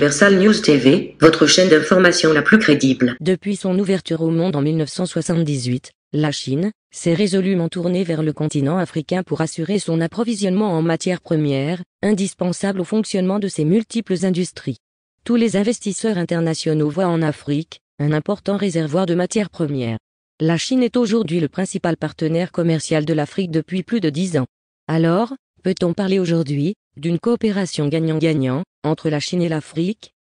Universal News TV, votre chaîne d'information la plus crédible. Depuis son ouverture au monde en 1978, la Chine s'est résolument tournée vers le continent africain pour assurer son approvisionnement en matières premières, indispensable au fonctionnement de ses multiples industries. Tous les investisseurs internationaux voient en Afrique un important réservoir de matières premières. La Chine est aujourd'hui le principal partenaire commercial de l'Afrique depuis plus de dix ans. Alors, peut-on parler aujourd'hui d'une coopération gagnant-gagnant entre la Chine et l'Afrique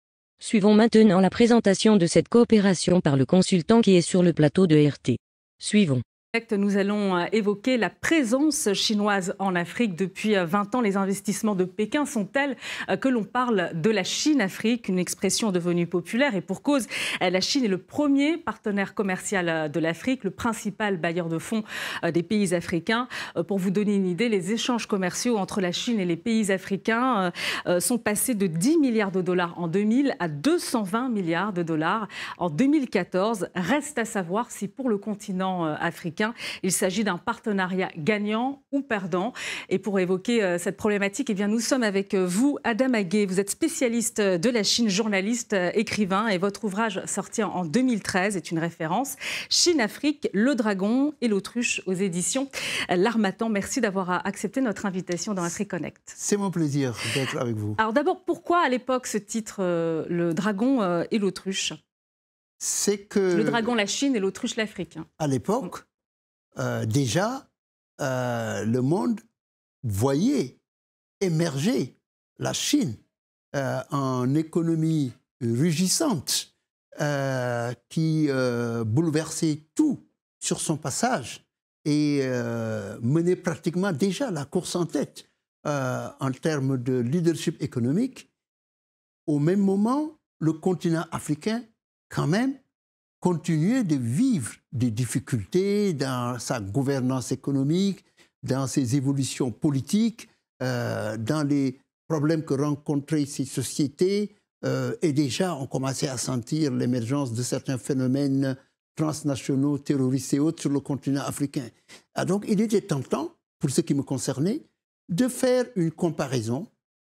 Suivons maintenant la présentation de cette coopération par le consultant qui est sur le plateau de RT. Suivons. Nous allons euh, évoquer la présence chinoise en Afrique. Depuis 20 euh, ans, les investissements de Pékin sont tels euh, que l'on parle de la Chine-Afrique, une expression devenue populaire. Et pour cause, la Chine est le premier partenaire commercial de l'Afrique, le principal bailleur de fonds des pays africains. Pour vous donner une idée, les échanges commerciaux entre la Chine et les pays africains sont passés de 10 milliards de dollars en 2000 à 220 milliards de dollars en 2014. Reste à savoir si pour le continent africain, il s'agit d'un partenariat gagnant ou perdant. Et pour évoquer euh, cette problématique, eh bien, nous sommes avec euh, vous, Adam Aguet. Vous êtes spécialiste euh, de la Chine, journaliste, écrivain, et votre ouvrage sorti en 2013 est une référence. Chine-Afrique, le dragon et l'autruche aux éditions L'Armatan. Merci d'avoir accepté notre invitation dans Afrique Connect. C'est mon plaisir d'être avec vous. Alors d'abord, pourquoi à l'époque ce titre, le dragon et l'autruche c'est que. Le dragon, la Chine et l'autruche, l'Afrique. Hein. À l'époque, euh, déjà, euh, le monde voyait émerger la Chine euh, en économie rugissante qui bouleversait tout sur son passage et menait pratiquement déjà la course en tête en termes de leadership économique. Au même moment, le continent africain, quand même, continuer de vivre des difficultés dans sa gouvernance économique, dans ses évolutions politiques, euh, dans les problèmes que rencontraient ces sociétés. Euh, et déjà, on commençait à sentir l'émergence de certains phénomènes transnationaux, terroristes et autres sur le continent africain. Ah, donc, il était tentant, pour ce qui me concernait, de faire une comparaison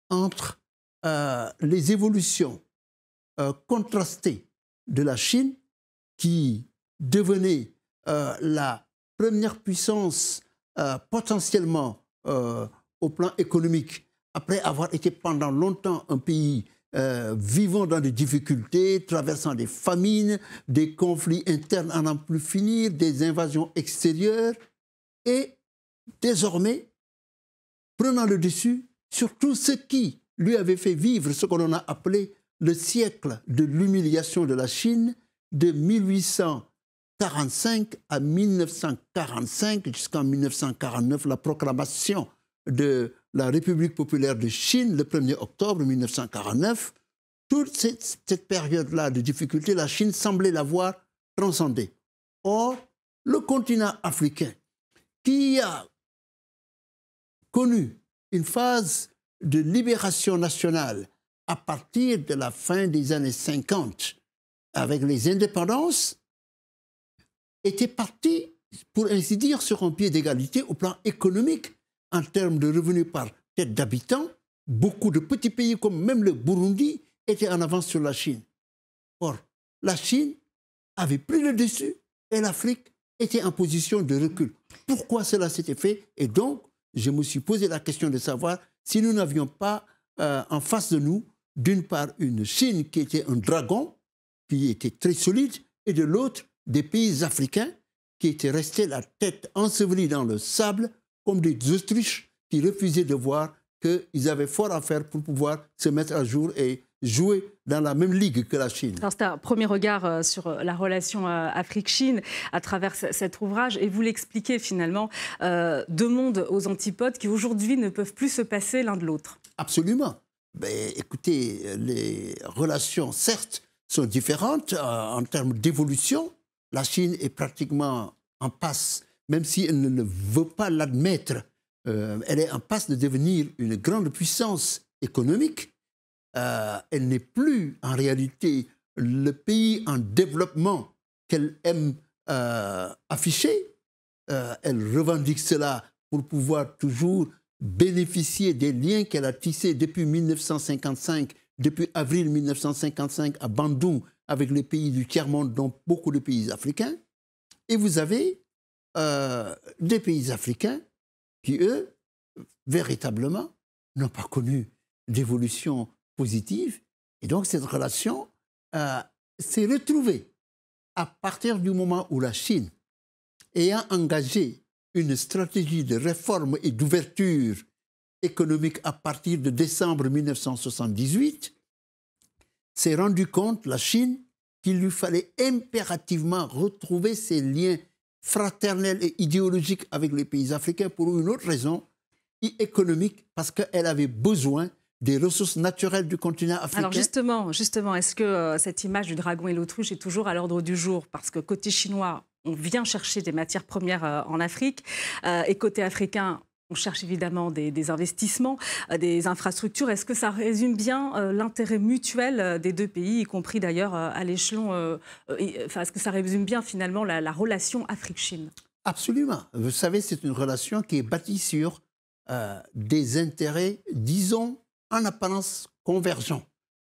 entre euh, les évolutions contrastées de la Chine qui devenait euh, la première puissance euh, potentiellement euh, au plan économique, après avoir été pendant longtemps un pays vivant dans des difficultés, traversant des famines, des conflits internes à n'en plus finir, des invasions extérieures, et désormais prenant le dessus sur tout ce qui lui avait fait vivre ce qu'on a appelé le siècle de l'humiliation de la Chine, de 1845 à 1945, jusqu'en 1949, la proclamation de la République populaire de Chine, le 1er octobre 1949, toute cette, période-là de difficultés, la Chine semblait l'avoir transcendée. Or, le continent africain, qui a connu une phase de libération nationale à partir de la fin des années 50, avec les indépendances, étaient partis, pour ainsi dire, sur un pied d'égalité au plan économique, en termes de revenus par tête d'habitant. Beaucoup de petits pays, comme même le Burundi, étaient en avance sur la Chine. Or, la Chine avait pris le dessus et l'Afrique était en position de recul. Pourquoi cela s'était fait Et donc, je me suis posé la question de savoir si nous n'avions pas euh, en face de nous, d'une part, une Chine qui était un dragon, qui étaient très solide, et de l'autre, des pays africains qui étaient restés la tête ensevelie dans le sable, comme des Autriches qui refusaient de voir qu'ils avaient fort à faire pour pouvoir se mettre à jour et jouer dans la même ligue que la Chine. C'est un premier regard euh, sur la relation euh, Afrique-Chine à travers cet ouvrage et vous l'expliquez finalement, euh, deux mondes aux antipodes qui aujourd'hui ne peuvent plus se passer l'un de l'autre. Absolument. Mais ben, écoutez, les relations, certes, sont différentes euh, en termes d'évolution. La Chine est pratiquement en passe, même si elle ne veut pas l'admettre, euh, elle est en passe de devenir une grande puissance économique. Euh, elle n'est plus en réalité le pays en développement qu'elle aime afficher. elle revendique cela pour pouvoir toujours bénéficier des liens qu'elle a tissés depuis 1955 depuis avril 1955 à Bandou avec les pays du tiers-monde, dont beaucoup de pays africains. Et vous avez euh, des pays africains qui, eux, véritablement, n'ont pas connu d'évolution positive. Et donc, cette relation euh, s'est retrouvée à partir du moment où la Chine, ayant engagé une stratégie de réforme et d'ouverture économique à partir de décembre 1978, s'est rendu compte, la Chine, qu'il lui fallait impérativement retrouver ses liens fraternels et idéologiques avec les pays africains pour une autre raison, économique, parce qu'elle avait besoin des ressources naturelles du continent africain. Alors justement, justement est-ce que euh, cette image du dragon et l'autruche est toujours à l'ordre du jour Parce que côté chinois, on vient chercher des matières premières euh, en Afrique, euh, et côté africain, on cherche évidemment des, investissements, euh, des infrastructures. Est-ce que ça résume bien euh, l'intérêt mutuel euh, des deux pays, y compris d'ailleurs à l'échelon... est-ce que ça résume bien finalement la, relation Afrique-Chine Absolument. Vous savez, c'est une relation qui est bâtie sur des intérêts, disons, en apparence convergents.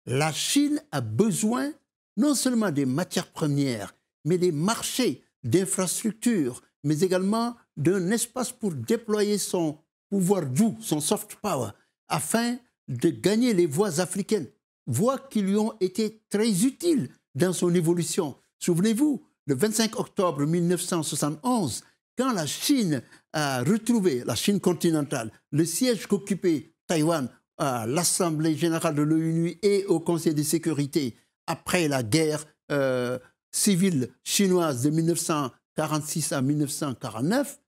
La Chine a besoin non seulement des matières premières, mais des marchés, d'infrastructures, mais également d'un espace pour déployer son pouvoir doux, son soft power, afin de gagner les voix africaines, voix qui lui ont été très utiles dans son évolution. Souvenez-vous, le 25 octobre 1971, quand la Chine a retrouvé, la Chine continentale, le siège qu'occupait Taïwan à l'Assemblée générale de l'ONU et au Conseil de sécurité après la guerre euh, civile chinoise de 1946 à 1949,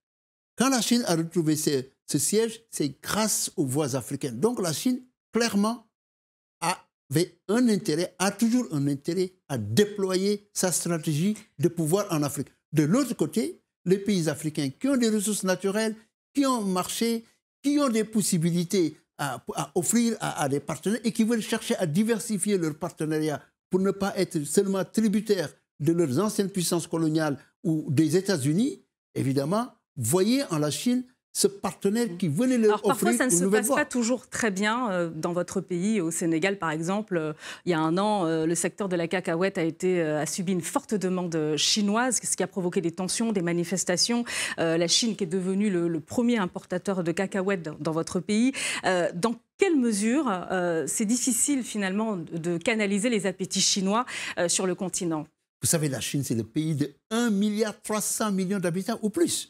quand la Chine a retrouvé ce, siège, c'est grâce aux voies africaines. Donc la Chine, clairement, avait un intérêt, a toujours un intérêt à déployer sa stratégie de pouvoir en Afrique. De l'autre côté, les pays africains qui ont des ressources naturelles, qui ont un marché, qui ont des possibilités à, offrir à, à, des partenaires et qui veulent chercher à diversifier leur partenariat pour ne pas être seulement tributaires de leurs anciennes puissances coloniales ou des États-Unis, évidemment, voyez en la Chine ce partenaire qui venait leur Alors, offrir parfois, ça ne se passe pas toujours très bien euh, dans votre pays. Au Sénégal, par exemple, euh, il y a un an, euh, le secteur de la cacahuète a, été, a subi une forte demande chinoise, ce qui a provoqué des tensions, des manifestations. la Chine, qui est devenue le, premier importateur de cacahuètes dans, dans votre pays, dans quelle mesure c'est difficile finalement de canaliser les appétits chinois sur le continent Vous savez, la Chine, c'est le pays de 1,3 milliard d'habitants ou plus.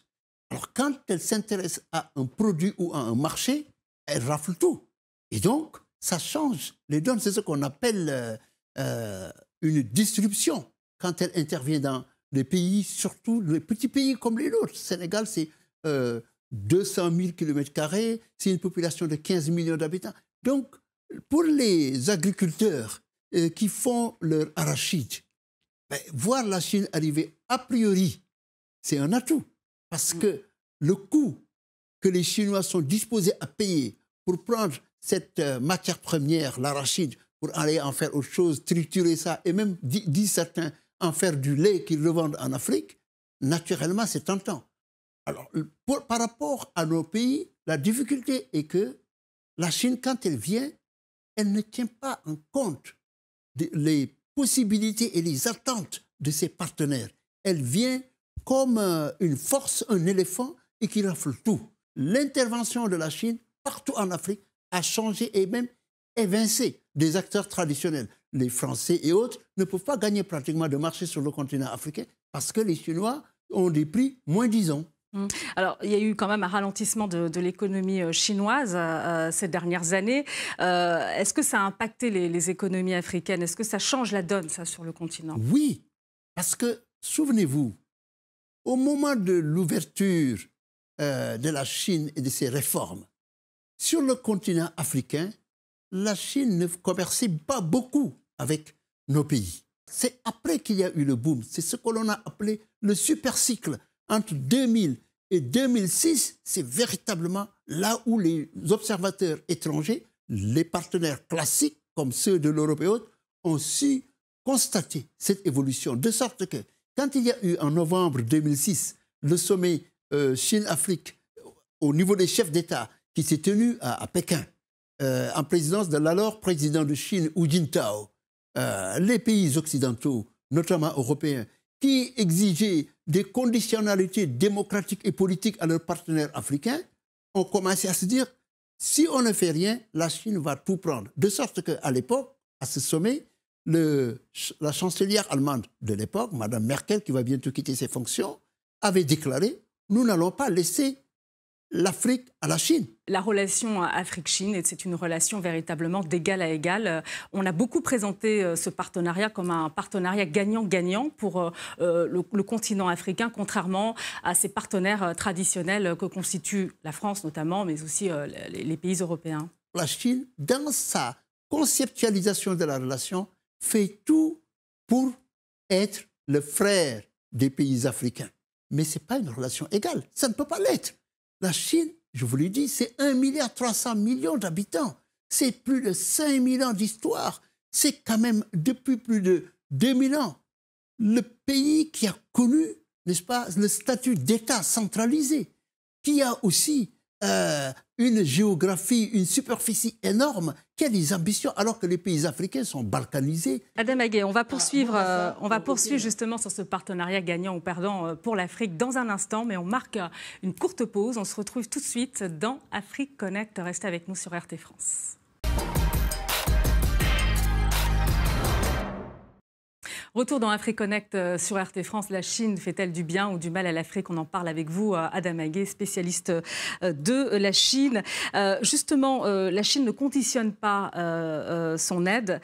Alors, quand elle s'intéresse à un produit ou à un marché, elle rafle tout. Et donc, ça change les donnes. C'est ce qu'on appelle euh, euh, une disruption quand elle intervient dans les pays, surtout les petits pays comme les nôtres. Sénégal, c'est 200 000 km, c'est une population de 15 millions d'habitants. Donc, pour les agriculteurs euh, qui font leur arachide, ben, voir la Chine arriver a priori, c'est un atout. Parce mm. que le coût que les Chinois sont disposés à payer pour prendre cette euh, matière première, l'arachide, pour aller en faire autre chose, triturer ça, et même, disent certains, en faire du lait qu'ils revendent en Afrique, naturellement, c'est tentant. Alors, par rapport à nos pays, la difficulté est que la Chine, quand elle vient, elle ne tient pas en compte les possibilités et les attentes de ses partenaires. Elle vient comme euh, une force, un éléphant et qui rafle tout. L'intervention de la Chine partout en Afrique a changé et même évincé des acteurs traditionnels. Les Français et autres ne peuvent pas gagner pratiquement de marché sur le continent africain parce que les Chinois ont des prix moins disons. Hum. Alors, il y a eu quand même un ralentissement de, l'économie euh, chinoise euh, euh, ces dernières années. Est-ce que ça a impacté les, les économies africaines Est-ce que ça change la donne, ça, sur le continent Oui, parce que, souvenez-vous, au moment de l'ouverture euh, de la Chine et de ses réformes. Sur le continent africain, la Chine ne commerçait pas beaucoup avec nos pays. C'est après qu'il y a eu le boom. C'est ce que l'on a appelé le super cycle. Entre 2000 et 2006, c'est véritablement là où les observateurs étrangers, les partenaires classiques comme ceux de l'Europe et autres, ont su constater cette évolution. De sorte que quand il y a eu en novembre 2006 le sommet euh, Chine-Afrique au niveau des chefs d'État qui s'est tenu à, Pékin euh, en présidence de l'alors président de Chine, Hu Jintao, euh, les pays occidentaux, notamment européens, qui exigeaient des conditionnalités démocratiques et politiques à leurs partenaires africains, ont commencé à se dire, si on ne fait rien, la Chine va tout prendre. De sorte qu'à l'époque, à ce sommet, la chancelière allemande de l'époque, Mme Merkel, qui va bientôt quitter ses fonctions, avait déclaré nous n'allons pas laisser l'Afrique à la Chine. La relation Afrique-Chine, c'est une relation véritablement d'égal à égal. Euh, on a beaucoup présenté euh, ce partenariat comme un partenariat gagnant-gagnant pour euh, le, continent africain, contrairement à ses partenaires traditionnels que constituent la France notamment, mais aussi les pays européens. La Chine, dans sa conceptualisation de la relation, fait tout pour être le frère des pays africains mais ce n'est pas une relation égale. Ça ne peut pas l'être. La Chine, je vous l'ai dit, c'est 1,3 milliard d'habitants. C'est plus de 5000 ans d'histoire. C'est quand même depuis plus de 2000 ans le pays qui a connu, n'est-ce pas, le statut d'État centralisé, qui a aussi euh, une géographie, une superficie énorme. Quelles ambitions alors que les pays africains sont balkanisés. Adam Aguet, on va ah, poursuivre, on va euh, poursuivre justement sur ce partenariat gagnant ou perdant euh, pour l'Afrique dans un instant, mais on marque euh, une courte pause. On se retrouve tout de suite dans Afrique Connect. Restez avec nous sur RT France. Retour dans AfriConnect euh, sur RT France. La Chine fait-elle du bien ou du mal à l'Afrique On en parle avec vous, euh, Adam Aguet, spécialiste euh, de la Chine. Justement, la Chine ne conditionne pas son aide,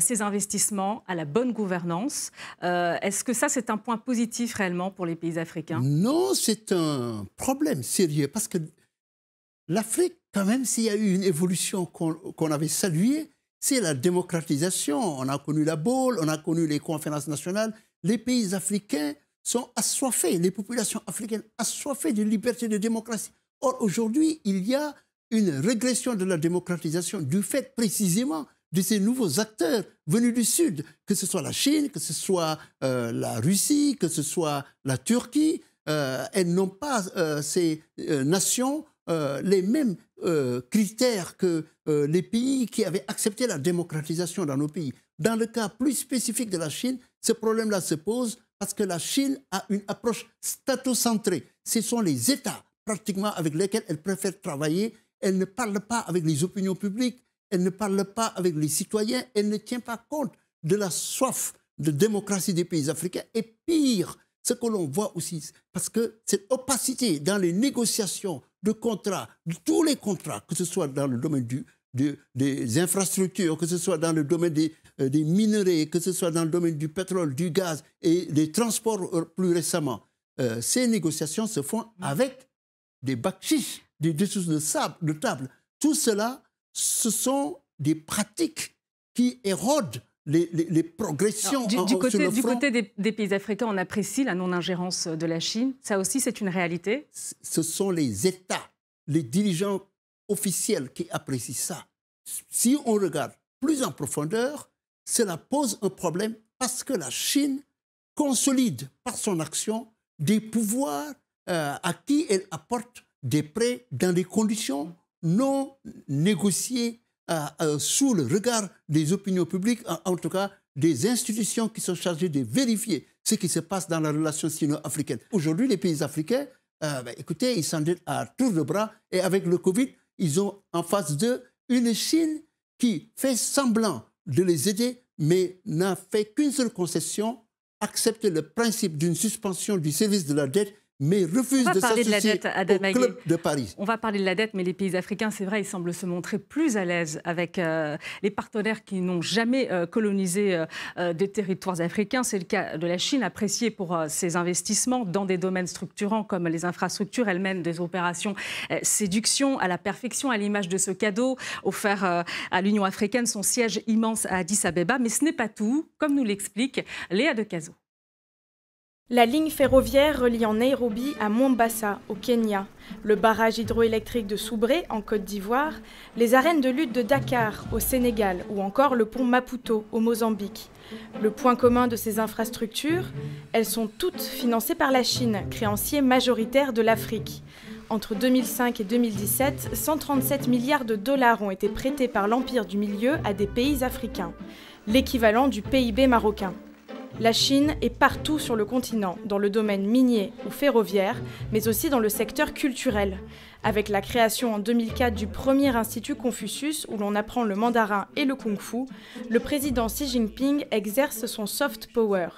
ses investissements à la bonne gouvernance. Est-ce que ça, c'est un point positif réellement pour les pays africains Non, c'est un problème sérieux parce que l'Afrique, quand même, s'il y a eu une évolution qu'on avait saluée, c'est la démocratisation. On a connu la boule, on a connu les conférences nationales. Les pays africains sont assoiffés, les populations africaines assoiffées de liberté de démocratie. Or, aujourd'hui, il y a une régression de la démocratisation du fait précisément de ces nouveaux acteurs venus du Sud, que ce soit la Chine, que ce soit euh, la Russie, que ce soit la Turquie. Euh, elles n'ont pas euh, ces nations euh, les mêmes euh, critères que euh, les pays qui avaient accepté la démocratisation dans nos pays. Dans le cas plus spécifique de la Chine, ce problème-là se pose parce que la Chine a une approche statocentrée. Ce sont les États pratiquement avec lesquels elle préfère travailler. Elle ne parle pas avec les opinions publiques, elle ne parle pas avec les citoyens, elle ne tient pas compte de la soif de démocratie des pays africains. Et pire, ce que l'on voit aussi, parce que cette opacité dans les négociations de contrats, de tous les contrats, que ce soit dans le domaine des infrastructures, que ce soit dans le domaine euh, des, minerais, que ce soit dans le domaine du pétrole, du gaz et des transports euh, plus récemment, euh, ces négociations se font avec des bakchiches, des dessous de, sable, de table. Tout cela, ce sont des pratiques qui érodent les, progressions. du, côté, des, pays africains, on apprécie la non-ingérence de la Chine. Ça aussi, c'est une réalité. Ce sont les États, les dirigeants officiels qui apprécient ça. Si on regarde plus en profondeur, cela pose un problème parce que la Chine consolide par son action des pouvoirs euh, à qui elle apporte des prêts dans des conditions non négociées sous le regard des opinions publiques, en, tout cas des institutions qui sont chargées de vérifier ce qui se passe dans la relation sino-africaine. Aujourd'hui, les pays africains, euh, ben, écoutez, ils s'endettent à tour de bras et avec le Covid, ils ont en face d'eux une Chine qui fait semblant de les aider, mais n'a fait qu'une seule concession, accepter le principe d'une suspension du service de la dette mais refuse de s'associer au club de Paris. On va parler de la dette, mais les pays africains, c'est vrai, ils semblent se montrer plus à l'aise avec euh, les partenaires qui n'ont jamais euh, colonisé euh, des territoires africains. C'est le cas de la Chine, appréciée pour ses investissements dans des domaines structurants comme les infrastructures. Elle mène des opérations séduction à la perfection, à l'image de ce cadeau offert à l'Union africaine, son siège immense à Addis Abeba. Mais ce n'est pas tout, comme nous l'explique Léa de Caso. La ligne ferroviaire reliant Nairobi à Mombasa, au Kenya, le barrage hydroélectrique de Soubré, en Côte d'Ivoire, les arènes de lutte de Dakar, au Sénégal, ou encore le pont Maputo, au Mozambique. Le point commun de ces infrastructures, elles sont toutes financées par la Chine, créancier majoritaire de l'Afrique. Entre 2005 et 2017, 137 milliards de dollars ont été prêtés par l'Empire du Milieu à des pays africains, l'équivalent du PIB marocain. La Chine est partout sur le continent, dans le domaine minier ou ferroviaire, mais aussi dans le secteur culturel. Avec la création en 2004 du premier institut Confucius où l'on apprend le mandarin et le kung-fu, le président Xi Jinping exerce son soft power.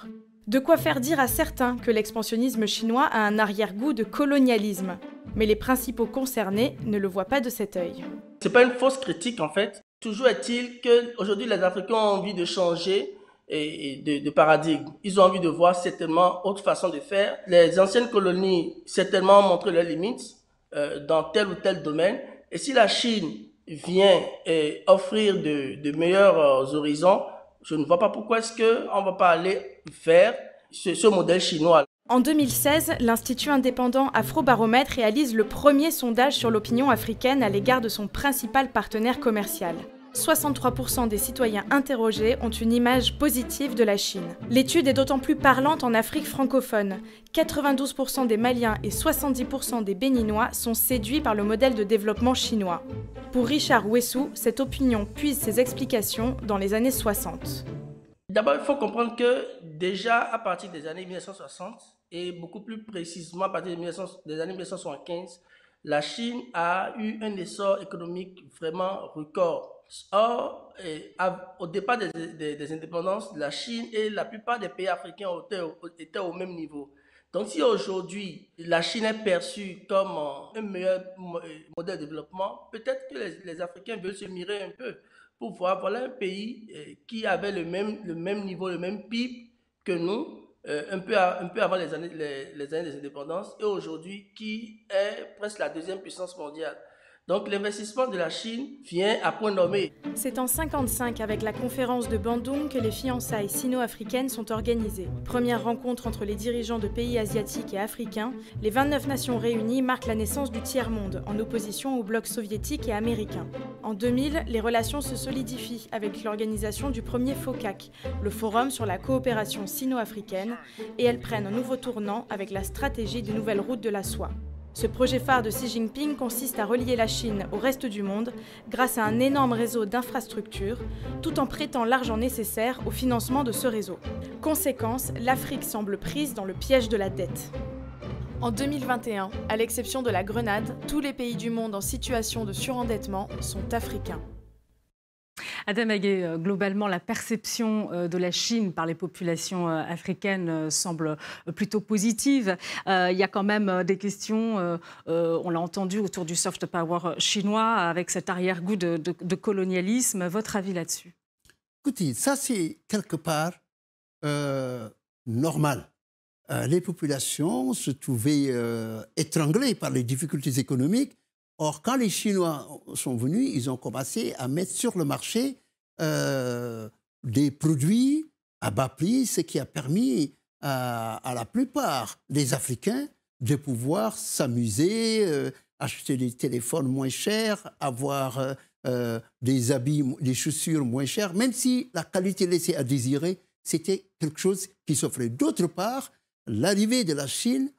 De quoi faire dire à certains que l'expansionnisme chinois a un arrière-goût de colonialisme. Mais les principaux concernés ne le voient pas de cet œil. C'est pas une fausse critique en fait. Toujours est-il qu'aujourd'hui les Africains ont envie de changer et de, de paradigme. Ils ont envie de voir certainement autre façon de faire. Les anciennes colonies certainement montré leurs limites euh, dans tel ou tel domaine. Et si la Chine vient offrir de, meilleurs euh, horizons, je ne vois pas pourquoi est-ce qu'on ne va pas aller vers ce modèle chinois. En 2016, l'Institut indépendant Afrobaromètre réalise le premier sondage sur l'opinion africaine à l'égard de son principal partenaire commercial. 63% des citoyens interrogés ont une image positive de la Chine. L'étude est d'autant plus parlante en Afrique francophone. 92% des Maliens et 70% des Béninois sont séduits par le modèle de développement chinois. Pour Richard Wessou, cette opinion puise ses explications dans les années 60. D'abord, il faut comprendre que déjà à partir des années 1960, et beaucoup plus précisément à partir des années 1975, la Chine a eu un essor économique vraiment record Or, eh, au départ des, indépendances, la Chine et la plupart des pays africains étaient, au même niveau. Donc si aujourd'hui la Chine est perçue comme euh, un meilleur eh, modèle de développement, peut-être que les, Africains veulent se mirer un peu pour voir, voilà un pays eh, qui avait le même, le même niveau, le même PIB que nous, euh, un, peu, un peu avant les années, les, les années des indépendances, et aujourd'hui qui est presque la deuxième puissance mondiale. Donc l'investissement de la Chine vient à point nommé. C'est en 55 avec la conférence de Bandung que les fiançailles sino-africaines sont organisées. Première rencontre entre les dirigeants de pays asiatiques et africains, les 29 nations réunies marquent la naissance du tiers-monde en opposition aux blocs soviétiques et américains. En 2000, les relations se solidifient avec l'organisation du premier FOCAC, le Forum sur la coopération sino-africaine, et elles prennent un nouveau tournant avec la stratégie de nouvelle route de la soie. Ce projet phare de Xi Jinping consiste à relier la Chine au reste du monde grâce à un énorme réseau d'infrastructures, tout en prêtant l'argent nécessaire au financement de ce réseau. Conséquence, l'Afrique semble prise dans le piège de la dette. En 2021, à l'exception de la Grenade, tous les pays du monde en situation de surendettement sont africains. Adam Aguet, euh, globalement, la perception euh, de la Chine par les populations euh, africaines semble plutôt positive. Il y a quand même des questions, on l'a entendu, autour du soft power chinois, avec cet arrière-goût de, colonialisme. Votre avis là-dessus Écoutez, ça c'est quelque part normal. les populations se trouvaient étranglées par les difficultés économiques Or, quand les Chinois sont venus, ils ont commencé à mettre sur le marché euh, des produits à bas prix, ce qui a permis à, la plupart des Africains de pouvoir s'amuser, euh, acheter des téléphones moins chers, avoir euh, des habits, des chaussures moins chères, même si la qualité laissée à désirer, c'était quelque chose qui s'offrait. D'autre part, l'arrivée de la Chine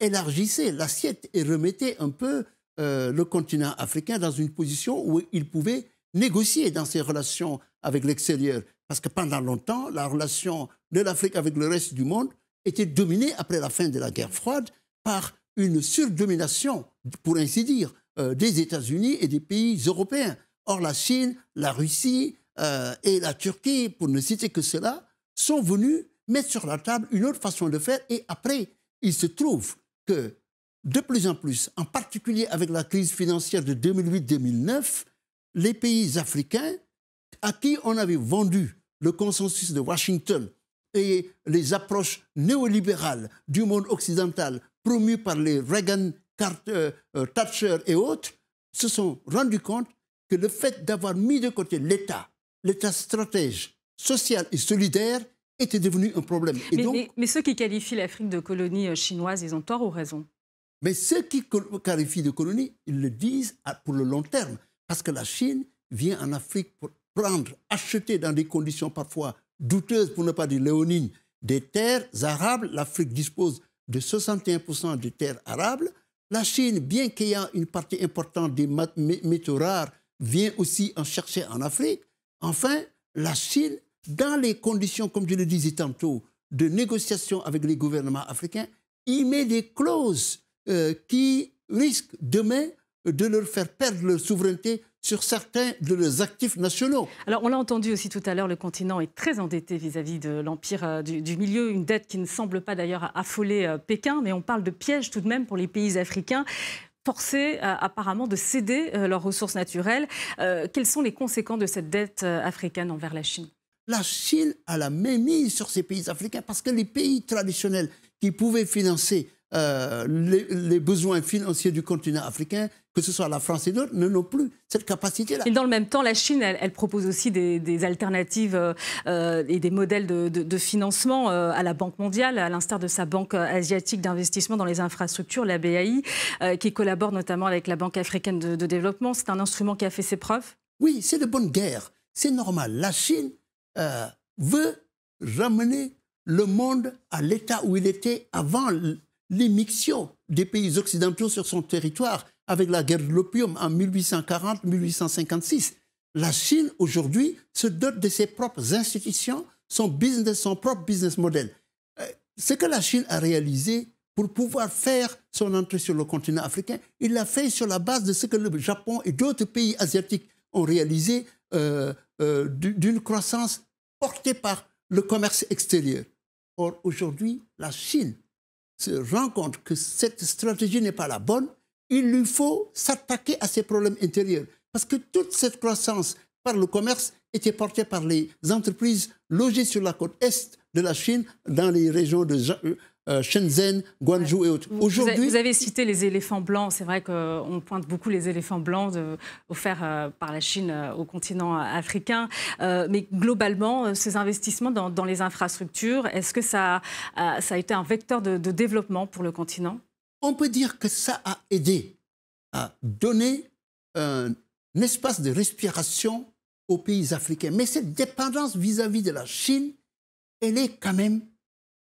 élargissait l'assiette et remettait un peu euh, le continent africain dans une position où il pouvait négocier dans ses relations avec l'extérieur. Parce que pendant longtemps, la relation de l'Afrique avec le reste du monde était dominée, après la fin de la guerre froide, par une surdomination, pour ainsi dire, euh, des États-Unis et des pays européens. Or, la Chine, la Russie euh, et la Turquie, pour ne citer que cela, sont venus mettre sur la table une autre façon de faire. Et après, il se trouve que de plus en plus, en particulier avec la crise financière de 2008-2009, les pays africains à qui on avait vendu le consensus de Washington et les approches néolibérales du monde occidental promues par les Reagan, Carter, euh, Thatcher et autres, se sont rendus compte que le fait d'avoir mis de côté l'État, l'État stratège, social et solidaire, était devenu un problème. mais ceux qui qualifient l'Afrique de colonie euh, chinoise, ils ont tort ou raison mais ceux qui qualifient de colonie, ils le disent pour le long terme, parce que la Chine vient en Afrique pour prendre, acheter dans des conditions parfois douteuses, pour ne pas dire léonines, des terres arables. L'Afrique dispose de 61% des terres arables. La Chine, bien qu'ayant une partie importante des métaux rares, vient aussi en chercher en Afrique. Enfin, la Chine, dans les conditions, comme je le disais tantôt, de négociation avec les gouvernements africains, y met des clauses euh, qui risquent demain de leur faire perdre leur souveraineté sur certains de leurs actifs nationaux. Alors on l'a entendu aussi tout à l'heure, le continent est très endetté vis-à-vis de l'empire euh, du, milieu, une dette qui ne semble pas d'ailleurs affoler euh, Pékin, mais on parle de piège tout de même pour les pays africains forcés apparemment de céder leurs ressources naturelles. Quels quelles sont les conséquences de cette dette africaine envers la Chine La Chine a la mise sur ces pays africains parce que les pays traditionnels qui pouvaient financer euh, les, besoins financiers du continent africain, que ce soit la France et d'autres, ne n'ont plus cette capacité-là. Et dans le même temps, la Chine, elle, propose aussi des, alternatives euh, et des modèles de, financement euh, à la Banque mondiale, à l'instar de sa Banque asiatique d'investissement dans les infrastructures, la BAI, qui collabore notamment avec la Banque africaine de, de développement. C'est un instrument qui a fait ses preuves Oui, c'est de bonne guerre. C'est normal. La Chine veut ramener le monde à l'état où il était avant l'émission des pays occidentaux sur son territoire avec la guerre de l'opium en 1840-1856. La Chine, aujourd'hui, se dote de ses propres institutions, son business, son propre business model. Euh, ce que la Chine a réalisé pour pouvoir faire son entrée sur le continent africain, il l'a fait sur la base de ce que le Japon et d'autres pays asiatiques ont réalisé euh, euh, d'une croissance portée par le commerce extérieur. Or, aujourd'hui, la Chine se rend compte que cette stratégie n'est pas la bonne, il lui faut s'attaquer à ses problèmes intérieurs. Parce que toute cette croissance par le commerce était portée par les entreprises logées sur la côte est de la Chine, dans les régions de euh, euh, Shenzhen, Guangzhou et autres. Aujourd'hui, vous avez cité les éléphants blancs. C'est vrai qu'on pointe beaucoup les éléphants blancs offerts euh, par la Chine euh, au continent africain. mais globalement, ces investissements dans, les infrastructures, est-ce que ça a, été un vecteur de, développement pour le continent On peut dire que ça a aidé à donner un espace de respiration aux pays africains. Mais cette dépendance vis à -vis de la Chine, elle est quand même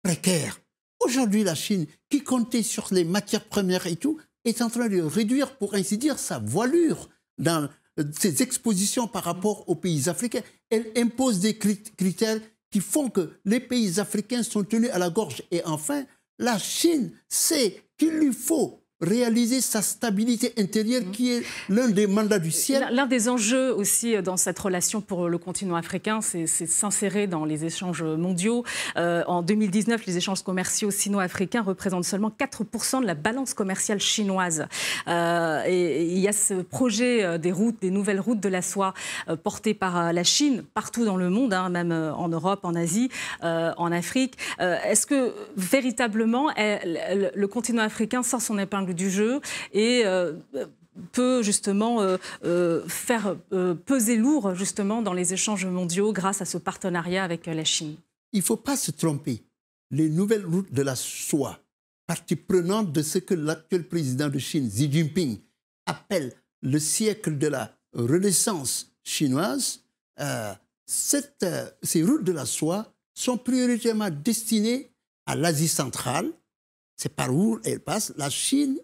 précaire. Aujourd'hui, la Chine, qui comptait sur les matières premières et tout, est en train de réduire, pour ainsi dire, sa voilure dans euh, ses expositions par rapport aux pays africains. Elle impose des critères qui font que les pays africains sont tenus à la gorge. Et enfin, la Chine sait qu'il lui faut réaliser sa stabilité intérieure, qui est l'un des mandats du ciel. L'un des enjeux aussi euh, dans cette relation pour le continent africain, c'est s'insérer dans les échanges mondiaux. Euh, en 2019, les échanges commerciaux sino-africains représentent seulement 4% de la balance commerciale chinoise. Euh, et il y a ce projet des routes, des nouvelles routes de la soie portées par la Chine partout dans le monde, hein, même en Europe, en Asie, en Afrique. Est-ce que véritablement, le continent africain sans son épingle du jeu et euh, peut justement euh, euh, faire peser lourd justement dans les échanges mondiaux grâce à ce partenariat avec la Chine. Il ne faut pas se tromper. Les nouvelles routes de la soie, partie prenante de ce que l'actuel président de Chine, Xi Jinping, appelle le siècle de la renaissance chinoise, ces routes de la soie sont prioritairement destinées à l'Asie centrale, c'est par où elle passe. La Chine,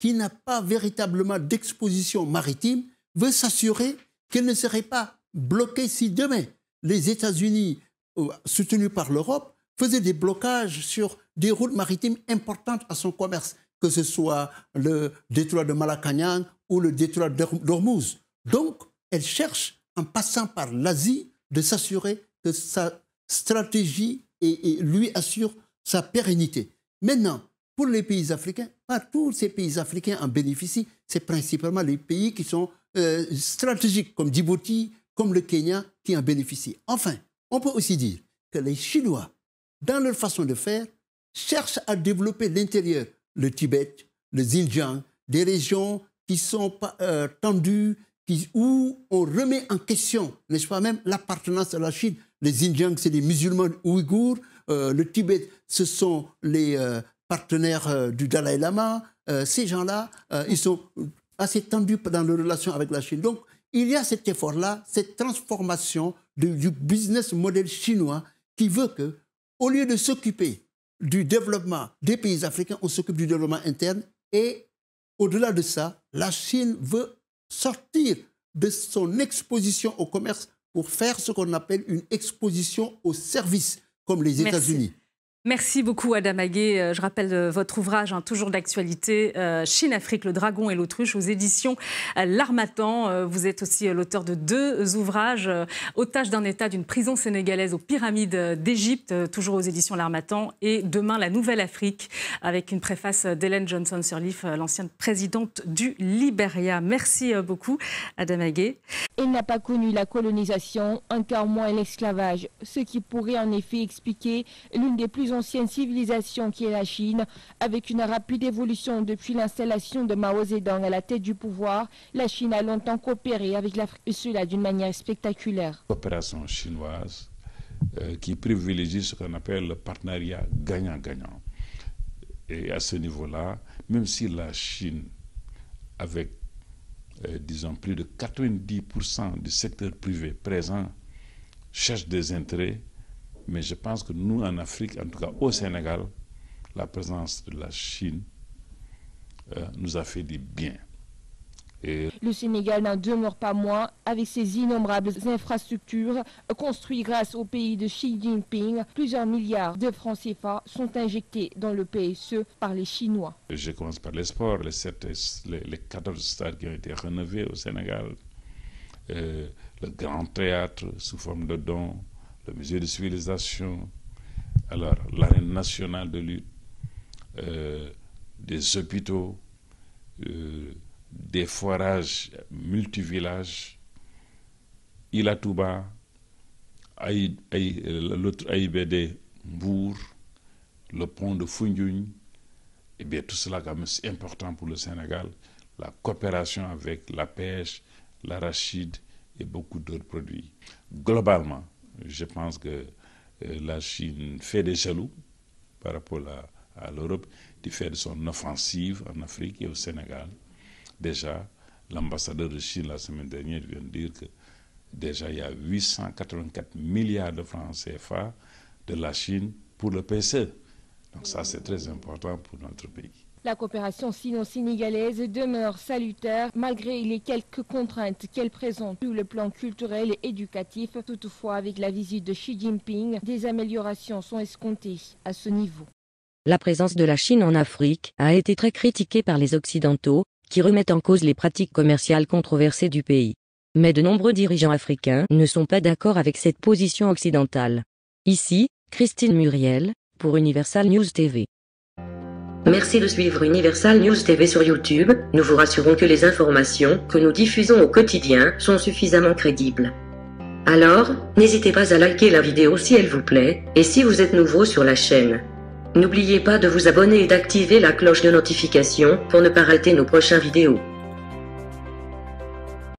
qui n'a pas véritablement d'exposition maritime, veut s'assurer qu'elle ne serait pas bloquée si demain les États-Unis, euh, soutenus par l'Europe, faisaient des blocages sur des routes maritimes importantes à son commerce, que ce soit le détroit de Malacanang ou le détroit d'Hormuz. Donc, elle cherche, en passant par l'Asie, de s'assurer que sa stratégie lui assure sa pérennité. Maintenant, pour les pays africains, pas tous ces pays africains en bénéficient. C'est principalement les pays qui sont euh, stratégiques, comme Djibouti, comme le Kenya, qui en bénéficient. Enfin, on peut aussi dire que les Chinois, dans leur façon de faire, cherchent à développer l'intérieur, le Tibet, le Xinjiang, des régions qui sont euh, tendues, où on remet en question, n'est-ce pas, même l'appartenance à la Chine. Les Xinjiang, c'est les musulmans ouïghours. Euh, le Tibet, ce sont les, partenaires euh, du Dalai Lama, euh, ces gens-là, euh, ils sont assez tendus dans leurs relations avec la Chine. Donc, il y a cet effort-là, cette transformation du business model chinois qui veut que, au lieu de s'occuper du développement des pays africains, on s'occupe du développement interne. Et au-delà de ça, la Chine veut sortir de son exposition au commerce pour faire ce qu'on appelle une exposition au service, comme les États-Unis. Merci beaucoup Adam Aguet. Euh, je rappelle euh, votre ouvrage, hein, toujours d'actualité, euh, Chine, Afrique, le dragon et l'autruche aux éditions L'Armatan. Vous êtes aussi l'auteur de deux ouvrages, Otage d'un État d'une prison sénégalaise aux pyramides d'Égypte, toujours aux éditions L'Armatan, et Demain la Nouvelle Afrique, avec une préface d'Hélène Johnson Sirleaf, l'ancienne présidente du Liberia. Merci beaucoup Adam Aguet. Il n'a pas connu la colonisation, encore moins l'esclavage, ce qui pourrait en effet expliquer l'une des plus ancienne civilisation qui est la Chine, avec une rapide évolution depuis l'installation de Mao Zedong à la tête du pouvoir, la Chine a longtemps coopéré avec l'Afrique du d'une manière spectaculaire. Coopération chinoise euh, qui privilégie ce qu'on appelle le partenariat gagnant-gagnant. Et à ce niveau-là, même si la Chine, avec euh, disons plus de 90% du secteur privé présent, cherche des intérêts mais je pense que nous, en Afrique, en tout cas au Sénégal, la présence de la Chine euh, nous a fait du bien. Et... Le Sénégal n'en demeure pas moins, avec ses innombrables infrastructures construites grâce au pays de Xi Jinping. Plusieurs milliards de francs CFA sont injectés dans le PSE par les Chinois. Je commence par les sports, les, les, 14 stades qui ont été rénovés au Sénégal, euh, le grand théâtre sous forme de dons, le musée de civilisation, alors l'arène nationale de lutte, euh, des hôpitaux, euh, des forages multivillages, Ilatouba, euh, l'autre AIBD, Mbour, le pont de Fungyun, et eh bien tout cela quand même important pour le Sénégal, la coopération avec la pêche, l'arachide et beaucoup d'autres produits. Globalement, je pense que euh, la Chine fait des jaloux par rapport à, l'Europe, du fait de son offensive en Afrique et au Sénégal. Déjà, l'ambassadeur de Chine la semaine dernière vient de dire que déjà il y a 884 milliards de francs CFA de la Chine pour le PC. E. Donc ça, c'est très important pour notre pays. La coopération sino-sénégalaise demeure salutaire malgré les quelques contraintes qu'elle présente sur le plan culturel et éducatif. Toutefois, avec la visite de Xi Jinping, des améliorations sont escomptées à ce niveau. La présence de la Chine en Afrique a été très critiquée par les Occidentaux, qui remettent en cause les pratiques commerciales controversées du pays. Mais de nombreux dirigeants africains ne sont pas d'accord avec cette position occidentale. Ici, Christine Muriel, pour Universal News TV. Merci de suivre Universal News TV sur YouTube. Nous vous rassurons que les informations que nous diffusons au quotidien sont suffisamment crédibles. Alors, n'hésitez pas à liker la vidéo si elle vous plaît, et si vous êtes nouveau sur la chaîne. N'oubliez pas de vous abonner et d'activer la cloche de notification pour ne pas rater nos prochaines vidéos.